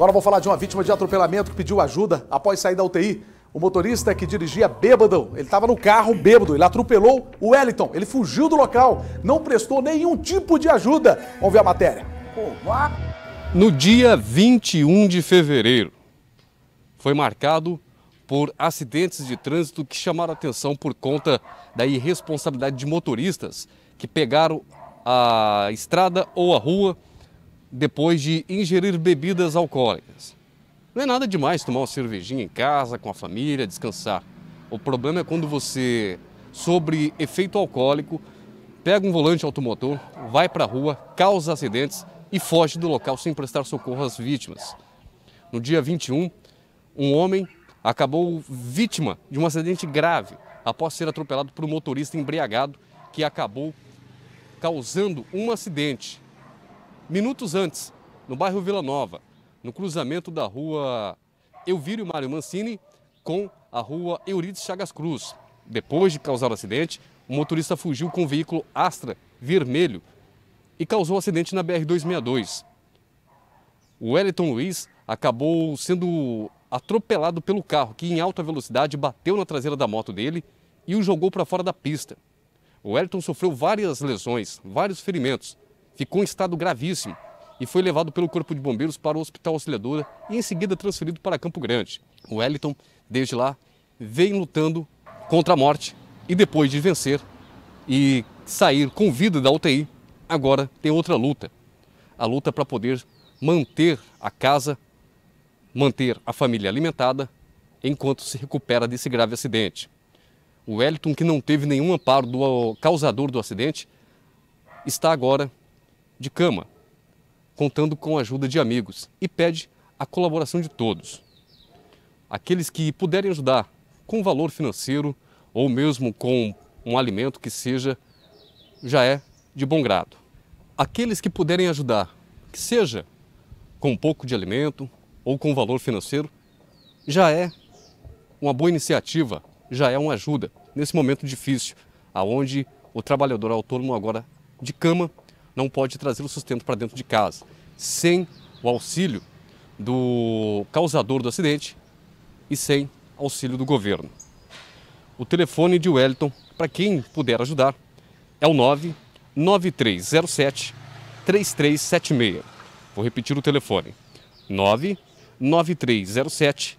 Agora vou falar de uma vítima de atropelamento que pediu ajuda após sair da UTI. O motorista que dirigia bêbado, ele estava no carro bêbado, ele atropelou o Wellington, ele fugiu do local, não prestou nenhum tipo de ajuda. Vamos ver a matéria. No dia 21 de fevereiro, foi marcado por acidentes de trânsito que chamaram atenção por conta da irresponsabilidade de motoristas que pegaram a estrada ou a rua depois de ingerir bebidas alcoólicas. Não é nada demais tomar uma cervejinha em casa, com a família, descansar. O problema é quando você, sobre efeito alcoólico, pega um volante automotor, vai para a rua, causa acidentes e foge do local sem prestar socorro às vítimas. No dia 21, um homem acabou vítima de um acidente grave após ser atropelado por um motorista embriagado que acabou causando um acidente Minutos antes, no bairro Vila Nova, no cruzamento da rua Elvírio Mário Mancini com a rua Eurides Chagas Cruz. Depois de causar o acidente, o motorista fugiu com o veículo Astra vermelho e causou um acidente na BR-262. O Wellington Luiz acabou sendo atropelado pelo carro, que em alta velocidade bateu na traseira da moto dele e o jogou para fora da pista. O Wellington sofreu várias lesões, vários ferimentos, ficou em estado gravíssimo e foi levado pelo Corpo de Bombeiros para o Hospital Auxiliadora e em seguida transferido para Campo Grande. O Wellington, desde lá, vem lutando contra a morte e depois de vencer e sair com vida da UTI, agora tem outra luta. A luta para poder manter a casa, manter a família alimentada enquanto se recupera desse grave acidente. O Wellington, que não teve nenhum amparo do causador do acidente, está agora de cama, contando com a ajuda de amigos e pede a colaboração de todos. Aqueles que puderem ajudar com valor financeiro ou mesmo com um alimento que seja, já é de bom grado. Aqueles que puderem ajudar, que seja com um pouco de alimento ou com valor financeiro, já é uma boa iniciativa, já é uma ajuda nesse momento difícil, aonde o trabalhador autônomo agora de cama não pode trazer o sustento para dentro de casa. Sem o auxílio do causador do acidente e sem auxílio do governo. O telefone de Wellington, para quem puder ajudar, é o 99307 3376. Vou repetir o telefone. 99307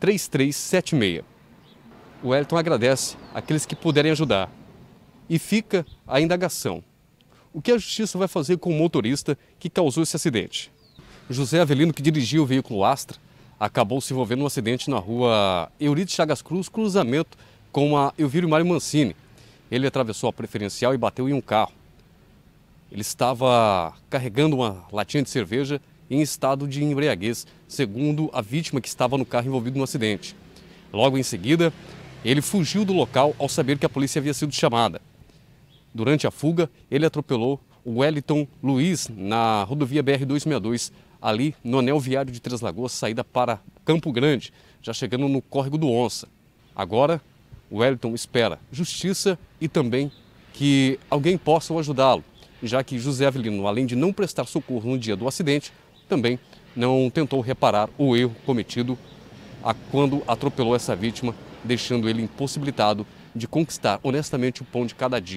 3376. O Wellington agradece aqueles que puderem ajudar. E fica a indagação. O que a justiça vai fazer com o motorista que causou esse acidente? José Avelino, que dirigia o veículo Astra, acabou se envolvendo num acidente na rua Euridice Chagas Cruz, cruzamento com a Elvírio Mário Mancini. Ele atravessou a preferencial e bateu em um carro. Ele estava carregando uma latinha de cerveja em estado de embriaguez, segundo a vítima que estava no carro envolvido no acidente. Logo em seguida, ele fugiu do local ao saber que a polícia havia sido chamada. Durante a fuga, ele atropelou o Wellington Luiz na rodovia BR-262, ali no anel viário de Três Lagoas, saída para Campo Grande, já chegando no Córrego do Onça. Agora, o Wellington espera justiça e também que alguém possa ajudá-lo, já que José Avelino, além de não prestar socorro no dia do acidente, também não tentou reparar o erro cometido a quando atropelou essa vítima, deixando ele impossibilitado de conquistar honestamente o pão de cada dia.